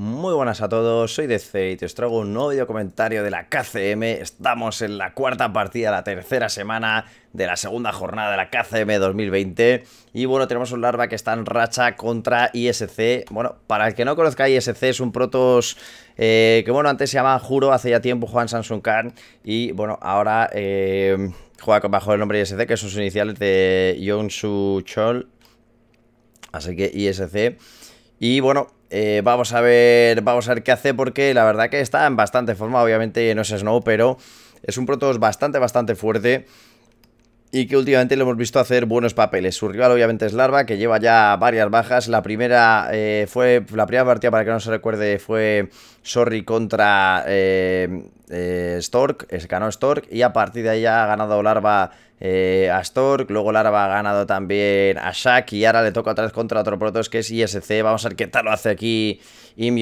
Muy buenas a todos, soy DC y te os traigo un nuevo video comentario de la KCM. Estamos en la cuarta partida, la tercera semana de la segunda jornada de la KCM 2020. Y bueno, tenemos un larva que está en racha contra ISC. Bueno, para el que no conozca ISC, es un Protos eh, que bueno, antes se llamaba Juro, hace ya tiempo Juan Samsung Khan. Y bueno, ahora eh, juega bajo el nombre ISC, que son sus iniciales de Yong Su Chol. Así que ISC. Y bueno, eh, vamos a ver. Vamos a ver qué hace. Porque la verdad que está en bastante forma. Obviamente no es Snow, pero es un Protoss bastante, bastante fuerte. Y que últimamente lo hemos visto hacer buenos papeles. Su rival obviamente es Larva, que lleva ya varias bajas. La primera eh, fue. La primera partida, para que no se recuerde, fue Sorry contra. Eh, eh, Stork, es, eh, ganó Stork y a partir de ahí ha ganado Larva eh, a Stork, luego Larva ha ganado también a Shaq y ahora le toca otra vez contra otro protos que es ISC, vamos a ver qué tal lo hace aquí Im,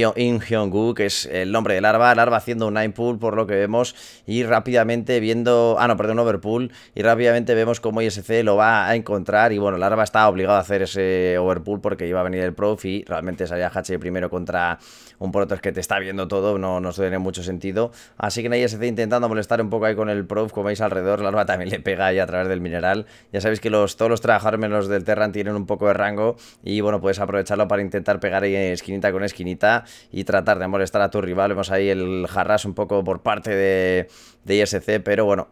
que es el nombre de Larva, Larva haciendo un Nine Pool por lo que vemos y rápidamente viendo, ah no, perdón, Overpool y rápidamente vemos cómo ISC lo va a encontrar y bueno, Larva está obligado a hacer ese Overpool porque iba a venir el Prof y realmente salía Hache primero contra un es que te está viendo todo, no, no tiene mucho sentido. Así que en se intentando molestar un poco ahí con el Prof, como veis alrededor, la arma también le pega ahí a través del mineral. Ya sabéis que los, todos los trabajadores del Terran tienen un poco de rango y bueno, puedes aprovecharlo para intentar pegar ahí esquinita con esquinita y tratar de molestar a tu rival. Vemos ahí el jarras un poco por parte de, de ISC, pero bueno,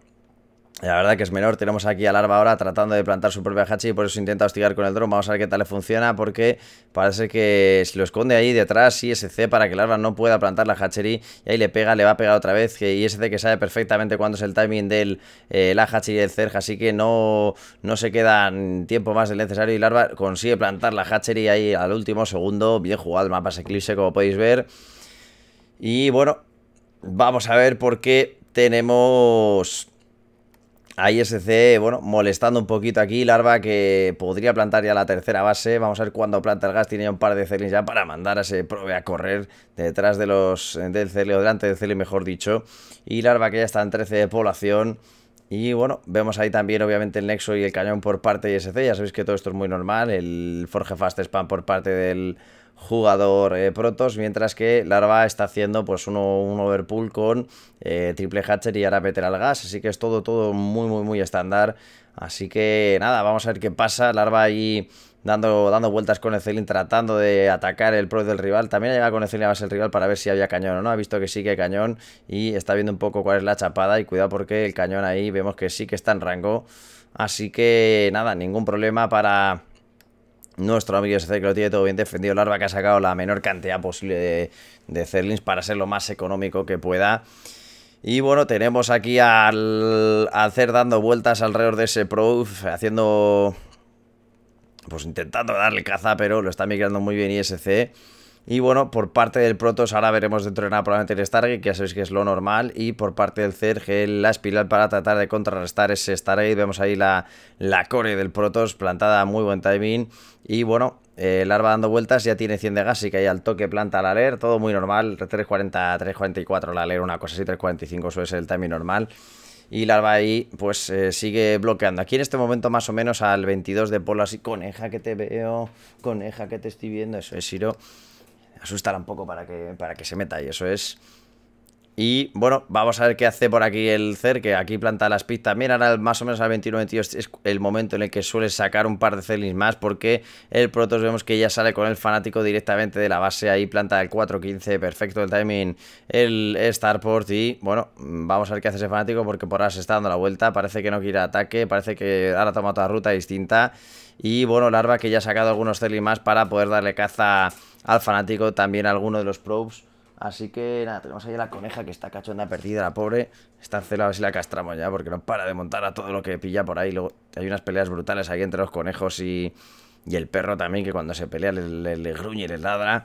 la verdad que es menor, tenemos aquí a larva ahora tratando de plantar su propia Hachi. por eso intenta hostigar con el drone. Vamos a ver qué tal le funciona porque parece que se lo esconde ahí detrás ISC para que larva no pueda plantar la hatchery y ahí le pega, le va a pegar otra vez. Que ISC que sabe perfectamente cuándo es el timing del eh, la hatchery y el cerja, así que no, no se queda tiempo más del necesario y larva consigue plantar la hatchery ahí al último segundo. Bien jugado el mapa Eclipse como podéis ver. Y bueno, vamos a ver por qué tenemos SC, bueno, molestando un poquito aquí, Larva que podría plantar ya la tercera base, vamos a ver cuándo planta el gas, tiene ya un par de Celins ya para mandar a ese prove a correr detrás de los, del o delante del Celio mejor dicho, y Larva que ya está en 13 de población, y bueno, vemos ahí también obviamente el nexo y el cañón por parte de ISC, ya sabéis que todo esto es muy normal, el Forge Fast Spam por parte del jugador Protos. Eh, Protoss, mientras que Larva está haciendo pues uno, un overpool con eh, triple hatcher y ahora meter al gas, así que es todo, todo muy, muy, muy estándar. Así que nada, vamos a ver qué pasa. Larva ahí dando, dando vueltas con el tratando de atacar el pro del rival. También ha llegado con el a base del rival para ver si había cañón o no. Ha visto que sí que hay cañón y está viendo un poco cuál es la chapada. Y cuidado porque el cañón ahí vemos que sí que está en rango. Así que nada, ningún problema para nuestro amigo SC que lo tiene todo bien defendido. Larva que ha sacado la menor cantidad posible de, de Zerlings para ser lo más económico que pueda. Y bueno, tenemos aquí al, al Zer dando vueltas alrededor de ese proof haciendo... Pues intentando darle caza, pero lo está migrando muy bien ISC. Y bueno, por parte del Protoss, ahora veremos dentro de nada probablemente el Stargate, que ya sabéis que es lo normal. Y por parte del Zerg, la espiral para tratar de contrarrestar ese Stargate. Vemos ahí la, la core del Protoss plantada, muy buen timing. Y bueno, eh, el larva dando vueltas, ya tiene 100 de gas y que ahí al toque planta la LER, todo muy normal, 340, 344 la LER, una cosa así, 345 suele ser el timing normal. Y Larva ahí, pues eh, sigue bloqueando. Aquí en este momento, más o menos al 22 de polo, así, coneja que te veo, coneja que te estoy viendo, eso es Siro asustar un poco para que, para que se meta y eso es... Y bueno, vamos a ver qué hace por aquí el CER, que aquí planta las pistas. Mira, más o menos al 21-22 es el momento en el que suele sacar un par de celis más, porque el Protoss vemos que ya sale con el fanático directamente de la base. Ahí planta el 4-15, perfecto el timing, el Starport. Y bueno, vamos a ver qué hace ese fanático, porque por ahora se está dando la vuelta. Parece que no quiere ataque, parece que ahora toma otra ruta distinta. Y bueno, Larva que ya ha sacado algunos celis más para poder darle caza al fanático también alguno de los probes. Así que nada, tenemos ahí a la coneja que está cachonda perdida, la pobre. Está celo a ver si la castramos ya, porque no para de montar a todo lo que pilla por ahí. Luego hay unas peleas brutales ahí entre los conejos y, el perro también, que cuando se pelea le, gruñe y le ladra.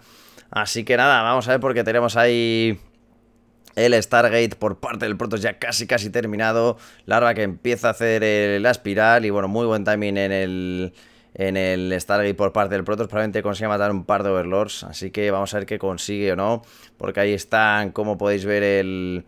Así que nada, vamos a ver porque tenemos ahí el Stargate por parte del Protoss ya casi casi terminado. Larva que empieza a hacer el, la espiral y bueno, muy buen timing en el en el Stargate por parte del Protoss. Probablemente consiga matar un par de Overlords. Así que vamos a ver qué consigue o no. Porque ahí están, como podéis ver, el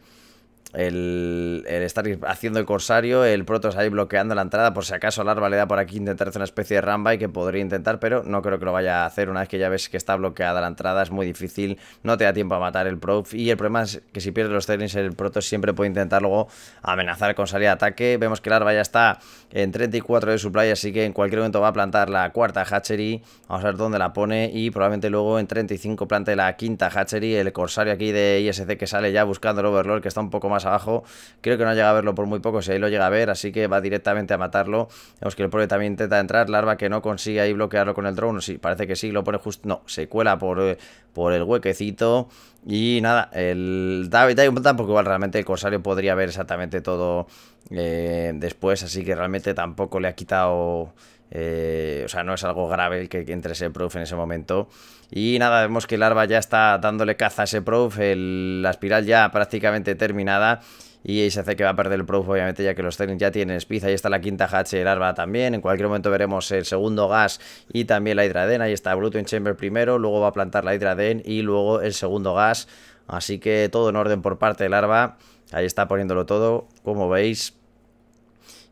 el, estar haciendo el corsario, el Protoss ahí bloqueando la entrada, por si acaso Larva le da por aquí intentar hacer una especie de ramba que podría intentar, pero no creo que lo vaya a hacer. Una vez que ya ves que está bloqueada la entrada, es muy difícil, no te da tiempo a matar el prof Y el problema es que si pierde los Zerlings el Protoss siempre puede intentar luego amenazar con salir de ataque. Vemos que Larva ya está en 34 de su playa así que en cualquier momento va a plantar la cuarta Hatchery. Vamos a ver dónde la pone y probablemente luego en 35 plante la quinta Hatchery. El corsario aquí de ISC que sale ya buscando el Overlord, que está un poco más abajo. Creo que no llega a verlo por muy poco, si ahí lo llega a ver, así que va directamente a matarlo. Vemos que el proye también intenta entrar, larva que no consigue ahí bloquearlo con el drone, sí, parece que sí, lo pone justo, no, se cuela por, eh, por el huequecito. Y nada, el David un tampoco igual realmente el Corsario podría ver exactamente todo eh, después, así que realmente tampoco le ha quitado eh, o sea, no es algo grave el que, entre ese Proof en ese momento. Y nada, vemos que el larva ya está dándole caza a ese prof, la espiral ya prácticamente terminada. Y ahí se hace que va a perder el prof, obviamente, ya que los Zenith ya tienen Spiz. Ahí está la quinta H el Arba también. En cualquier momento veremos el segundo gas y también la Hidradena. Ahí está Bruto en Chamber primero, luego va a plantar la Hidraden y luego el segundo gas. Así que todo en orden por parte del Larva Ahí está poniéndolo todo, como veis.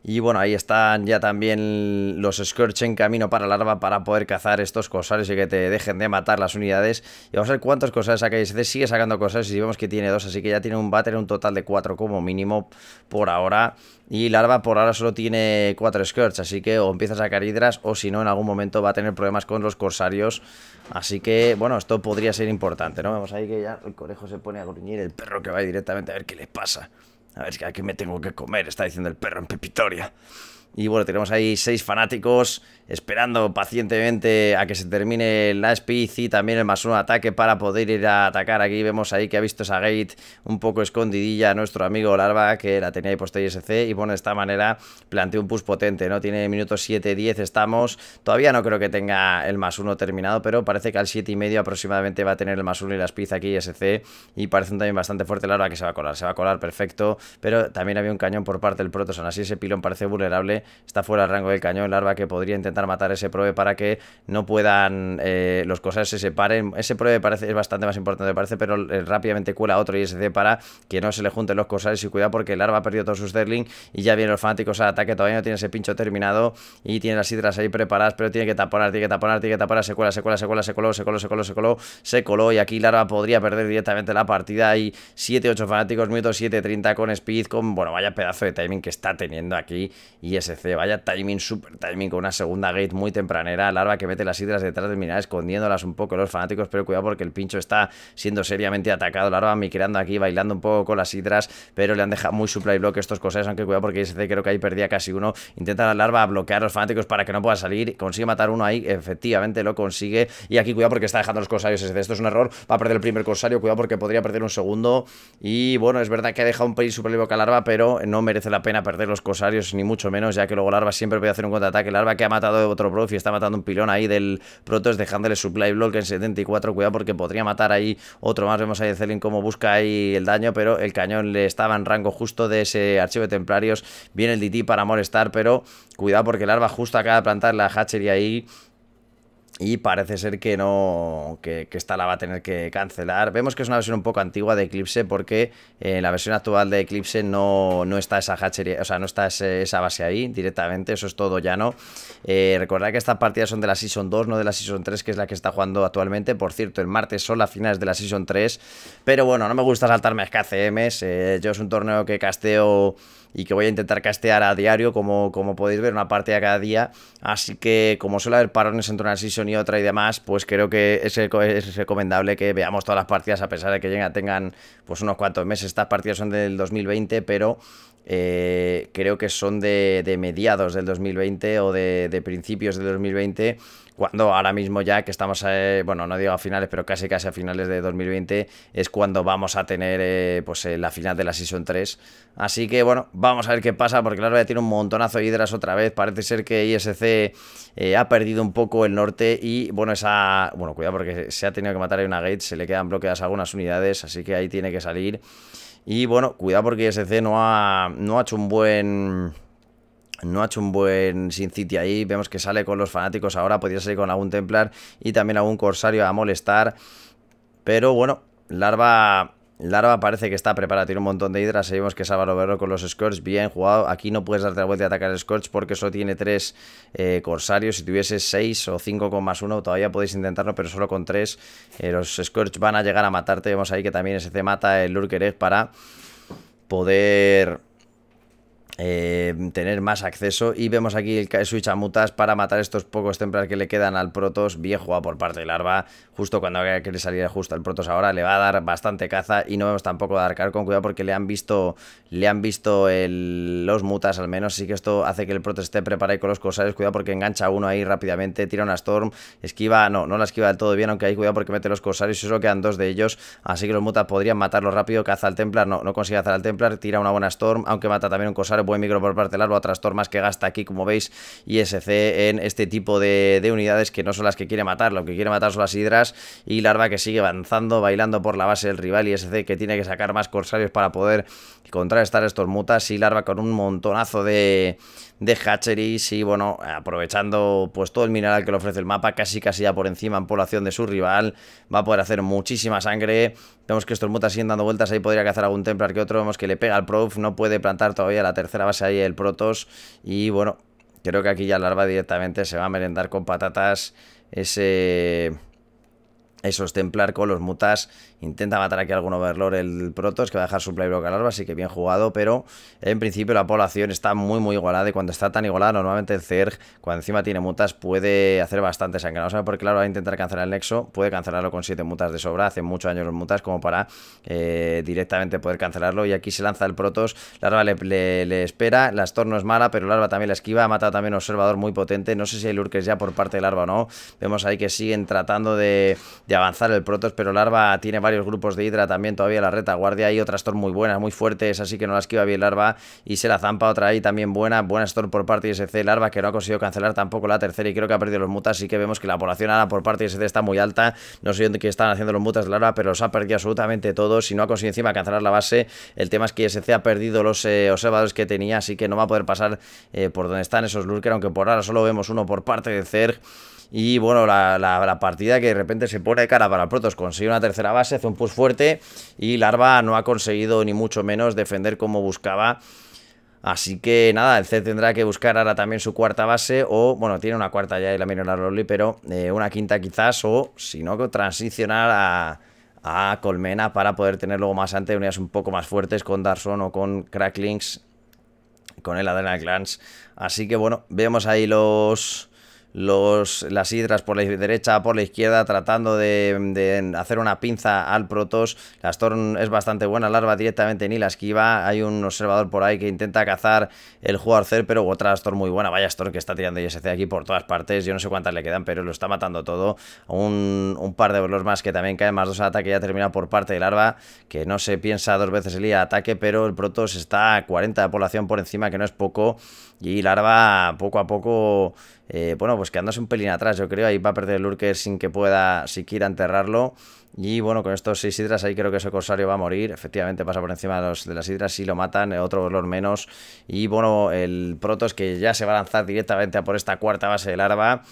Y bueno, ahí están ya también los Scourge en camino para la larva para poder cazar estos Corsarios y que te dejen de matar las unidades. Y vamos a ver cuántos cosarios saca se Sigue sacando Corsarios y vemos que tiene dos, así que ya tiene un bater un total de cuatro como mínimo por ahora. Y Larva por ahora solo tiene cuatro Scourge, así que o empieza a sacar hidras o si no en algún momento va a tener problemas con los corsarios. Así que, bueno, esto podría ser importante, ¿no? Vemos ahí que ya el conejo se pone a gruñir, el perro que va directamente a ver qué le pasa. A ver, ¿a aquí me tengo que comer? Está diciendo el perro en Pepitoria. Y bueno, tenemos ahí seis fanáticos esperando pacientemente a que se termine la speed y también el más uno ataque para poder ir a atacar. Aquí vemos ahí que ha visto esa gate un poco escondidilla nuestro amigo Larva, que la tenía ahí posterior SC. Y bueno, de esta manera planteó un push potente, ¿no? Tiene minutos 7-10, estamos. Todavía no creo que tenga el más uno terminado, pero parece que al 7 y medio aproximadamente va a tener el más uno y la speed aquí SC. Y parece también bastante fuerte Larva que se va a colar. Se va a colar perfecto, pero también había un cañón por parte del Protosan. Así ese pilón parece vulnerable está fuera del rango del cañón, larva que podría intentar matar ese probe para que no puedan eh, los cosas se separen. Ese probe parece, es bastante más importante, parece, pero eh, rápidamente cuela otro y se para que no se le junten los cosas y cuidado porque el larva ha perdido todos sus Sterling y ya vienen los fanáticos al ataque, todavía no tiene ese pincho terminado y tiene las hidras ahí preparadas, pero tiene que taponar, tiene que taponar, tiene que taponar, se cuela, se cuela, se cuela, se coló, se coló, se coló, se coló, se coló y aquí larva podría perder directamente la partida. y 7-8 fanáticos, minuto 7-30 con speed, con, bueno, vaya pedazo de timing que está teniendo aquí y ese Vaya timing, super timing, con una segunda gate muy tempranera. Larva que mete las hidras detrás del mineral, escondiéndolas un poco los fanáticos. Pero cuidado porque el pincho está siendo seriamente atacado. Larva creando aquí, bailando un poco con las hidras. Pero le han dejado muy supply block estos cosas. Aunque cuidado porque SC creo que ahí perdía casi uno. Intenta la larva bloquear a los fanáticos para que no pueda salir. Consigue matar uno ahí. Efectivamente lo consigue. Y aquí cuidado porque está dejando los cosarios SC. Esto es un error. Va a perder el primer cosario Cuidado porque podría perder un segundo. Y bueno, es verdad que ha dejado un país supply block a larva. Pero no merece la pena perder los cosarios ni mucho menos. Ya que luego Larva siempre puede hacer un contraataque. Larva que ha matado otro prof y está matando un pilón ahí del Protos dejándole supply block en 74. Cuidado porque podría matar ahí otro más. Vemos ahí Celin cómo busca ahí el daño, pero el cañón le estaba en rango justo de ese archivo de templarios. Viene el DT para molestar, pero cuidado porque Larva justo acaba de plantar la y ahí y parece ser que no que, esta la va a tener que cancelar. Vemos que es una versión un poco antigua de Eclipse porque en eh, la versión actual de Eclipse no, no está esa o sea, no está esa base ahí directamente, eso es todo llano. ¿no? Eh, recordad que estas partidas son de la Season 2, no de la Season 3, que es la que está jugando actualmente. Por cierto, el martes son las finales de la Season 3, pero bueno, no me gusta saltarme KCMs, eh, yo es un torneo que casteo y que voy a intentar castear a diario, como, como podéis ver, una parte cada día. Así que, como suele haber parones entre una season y otra y demás, pues creo que es, recomendable que veamos todas las partidas, a pesar de que tengan pues unos cuantos meses. Estas partidas son del 2020, pero... Eh, creo que son de, mediados del 2020 o de, de, principios del 2020, cuando ahora mismo ya que estamos, eh, bueno, no digo a finales, pero casi casi a finales de 2020, es cuando vamos a tener eh, pues eh, la final de la Season 3. Así que bueno, vamos a ver qué pasa, porque claro, ya tiene un montonazo de hidras otra vez, parece ser que ISC ha perdido un poco el norte y bueno, esa, bueno, cuidado porque se ha tenido que matar a una Gate, se le quedan bloqueadas algunas unidades, así que ahí tiene que salir. Y bueno, cuidado porque ISC no ha, no ha hecho un buen no ha hecho un buen Sin City ahí. Vemos que sale con los fanáticos ahora. Podría salir con algún Templar y también algún Corsario a molestar. Pero bueno, Larva. Larva parece que está preparada, tiene un montón de hidras. Seguimos que Sábalo con los Scorch, bien jugado. Aquí no puedes darte la vuelta y atacar el Scorch porque solo tiene tres eh, Corsarios. Si tuviese 6 o cinco con más uno todavía podéis intentarlo, pero solo con tres eh, los Scorch van a llegar a matarte. Vemos ahí que también SC mata el Lurker para poder Em, tener más acceso. Y vemos aquí el switch a mutas para matar estos pocos Templars que le quedan al Protoss. viejo a por parte de Larva, Justo cuando le salir justo al protos ahora le va a dar bastante caza. Y no vemos tampoco a arcar con cuidado porque le han visto, le han visto el, los mutas al menos. Así que esto hace que el Protoss esté preparado con los corsarios. Cuidado porque engancha uno ahí rápidamente. Tira una Storm. Esquiva, no, no la esquiva del todo bien. Aunque hay cuidado porque mete los corsarios y solo quedan dos de ellos. Así que los mutas podrían matarlo rápido. Caza al templar. No, no consigue cazar al templar. Tira una buena Storm. Aunque mata también un corsario buen micro por parte larva, a que gasta aquí, como veis, ISC en este tipo de, unidades que no son las que quiere matar, lo que quiere matar son las hidras y larva que sigue avanzando, bailando por la base del rival y SC que tiene que sacar más corsarios para poder contrarrestar estos mutas y larva con un montonazo de de hatcheries y bueno, aprovechando pues todo el mineral que le ofrece el mapa, casi casi ya por encima en población de su rival, va a poder hacer muchísima sangre, vemos que estos mutas siguen dando vueltas, ahí podría cazar algún templar que otro, vemos que le pega al prof, no puede plantar todavía la tercera base ahí el protos y bueno, creo que aquí ya larva directamente se va a merendar con patatas ese esos Templar con los Mutas. Intenta matar aquí a algún Overlord el Protoss, que va a dejar su playblock al Arba, así que bien jugado. Pero en principio la población está muy, muy igualada. Y cuando está tan igualada, normalmente el Zerg, cuando encima tiene Mutas, puede hacer bastante sangre. No sabe por qué, claro, va a intentar cancelar el Nexo. Puede cancelarlo con 7 Mutas de sobra. Hace muchos años los Mutas como para eh, directamente poder cancelarlo. Y aquí se lanza el Protoss. Larva le, le, espera. La Storm es mala, pero Larva también la esquiva. Ha matado también un observador muy potente. No sé si hay Lurkers ya por parte del Larva o no. Vemos ahí que siguen tratando de de avanzar el Protoss, pero Larva tiene varios grupos de hidra también todavía la retaguardia. Y otras Storm muy buenas, muy fuertes, así que no las esquiva bien Larva y se la zampa otra ahí también buena. Buena Storm por parte de SC, Larva que no ha conseguido cancelar tampoco la tercera y creo que ha perdido los mutas, así que vemos que la población ahora por parte de SC está muy alta. No sé qué están haciendo los mutas de Larva, pero los ha perdido absolutamente todos y no ha conseguido encima cancelar la base. El tema es que SC ha perdido los eh, observadores que tenía, así que no va a poder pasar eh, por donde están esos lurker, aunque por ahora solo vemos uno por parte de Zerg. Y bueno, la, partida que de repente se pone de cara para el Protoss, consigue una tercera base, hace un push fuerte y Larva no ha conseguido ni mucho menos defender como buscaba. Así que nada, el C tendrá que buscar ahora también su cuarta base o, bueno, tiene una cuarta ya y la mira la Loli, pero eh, una quinta quizás o, si no, transicionar a, a Colmena para poder tener luego más antes unidades un poco más fuertes con Darson o con Cracklings, con el Adrenal Clans. Así que bueno, vemos ahí los los, las hidras por la derecha, por la izquierda, tratando de, hacer una pinza al protos La Storm es bastante buena, Larva directamente ni la esquiva. Hay un observador por ahí que intenta cazar el jugador pero otra Storm muy buena. Vaya Storm que está tirando ISC aquí por todas partes. Yo no sé cuántas le quedan, pero lo está matando todo. Un, par de bolos más que también caen, más dos ataque ya termina por parte de Larva, que no se piensa dos veces el día ataque, pero el protos está a 40 de población por encima, que no es poco. Y Larva poco a poco eh, bueno, pues quedándose un pelín atrás, yo creo. Ahí va a perder el Lurker sin que pueda siquiera enterrarlo. Y bueno, con estos seis hidras ahí creo que ese corsario va a morir. Efectivamente pasa por encima de, las hidras y lo matan, eh, otro dolor menos. Y bueno, el Protos que ya se va a lanzar directamente a por esta cuarta base de larva.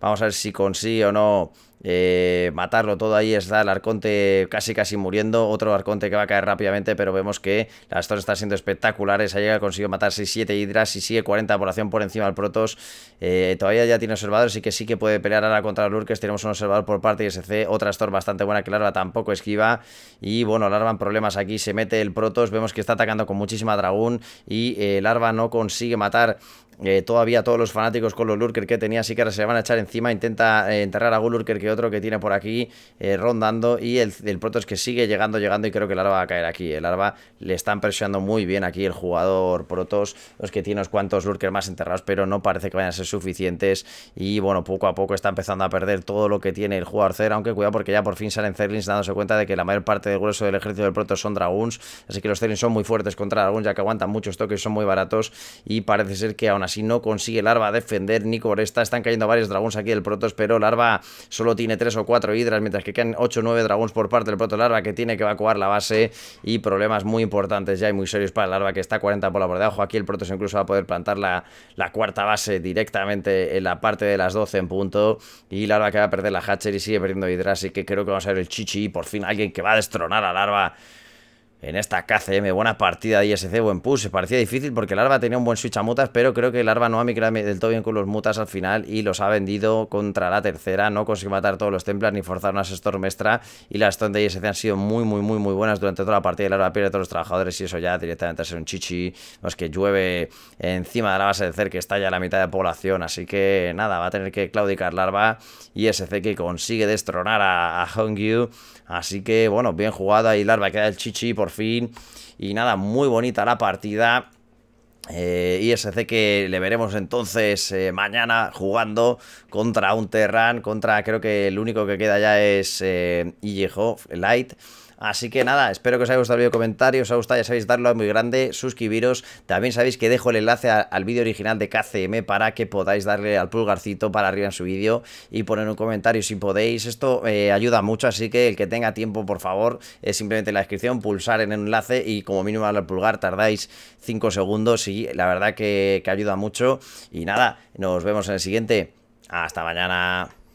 Vamos a ver si consigue o no eh, matarlo todo. Ahí está el arconte casi casi muriendo. Otro arconte que va a caer rápidamente, pero vemos que la torres está siendo espectacular. Esa llega, consigue matar 6-7 hidras y sigue 40 población por encima del Protos. Eh, todavía ya tiene observadores y que sí que puede pelear ahora contra Lurkes. Tenemos un observador por parte de SC. Otra Storm bastante buena que Larva tampoco esquiva. Y bueno, en problemas aquí. Se mete el Protos. Vemos que está atacando con muchísima dragón y el eh, Larva no consigue matar eh, todavía todos los fanáticos con los lurker que tenía, así que ahora se van a echar encima. Intenta eh, enterrar a algún lurker que otro que tiene por aquí eh, rondando. Y el, proto es que sigue llegando, llegando. Y creo que el arba va a caer aquí. El arba le están presionando muy bien aquí el jugador protos. Los que tiene unos cuantos lurkers más enterrados, pero no parece que vayan a ser suficientes. Y bueno, poco a poco está empezando a perder todo lo que tiene el jugador cero Aunque cuidado, porque ya por fin salen Zerlings dándose cuenta de que la mayor parte del grueso del ejército del proto son dragoons. Así que los Zerlings son muy fuertes contra dragoons, ya que aguantan muchos toques, son muy baratos. Y parece ser que aún si no consigue Larva defender ni esta Están cayendo varios dragones aquí del Protos, pero Larva solo tiene 3 o 4 hidras, mientras que quedan 8 o 9 dragones por parte del Proto Larva que tiene que evacuar la base y problemas muy importantes ya y muy serios para Larva que está 40 por la por debajo. Aquí el Protos incluso va a poder plantar la, la cuarta base directamente en la parte de las 12 en punto y Larva que va a perder la Hatcher y sigue perdiendo hidras, así que creo que vamos a ver el Chichi y por fin alguien que va a destronar a Larva en esta KCM. Buena partida de ISC, buen push. Se parecía difícil porque el Arba tenía un buen switch a mutas, pero creo que el Arba no ha migrado del todo bien con los mutas al final y los ha vendido contra la tercera. No consigue matar todos los Templars ni forzar una Storm extra. Y las Storm de ISC han sido muy, muy, muy, muy buenas durante toda la partida. El Arba pierde a todos los trabajadores y eso ya directamente ser un chichi. los que llueve encima de la base de CER que está ya la mitad de población. Así que nada, va a tener que claudicar Larva ISC que consigue destronar a, Hongyu. Así que bueno, bien jugada y Larva queda el chichi por por fin. Y nada, muy bonita la partida. Eh, ISC que le veremos entonces eh, mañana jugando contra un Terran, contra creo que el único que queda ya es eh, Light. Así que nada, espero que os haya gustado el vídeo comentario, os ha gustado, ya sabéis, darlo muy grande, suscribiros, también sabéis que dejo el enlace al vídeo original de KCM para que podáis darle al pulgarcito para arriba en su vídeo y poner un comentario si podéis, esto eh, ayuda mucho, así que el que tenga tiempo, por favor, es simplemente en la descripción, pulsar en el enlace y como mínimo al pulgar tardáis 5 segundos y la verdad que, que ayuda mucho. Y nada, nos vemos en el siguiente. Hasta mañana.